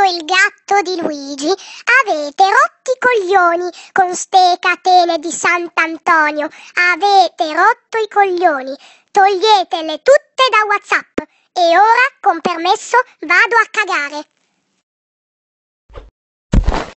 trovato il gatto di Luigi, avete rotto i coglioni con ste catene di Sant'Antonio. Avete rotto i coglioni. Toglietele tutte da WhatsApp. E ora, con permesso, vado a cagare.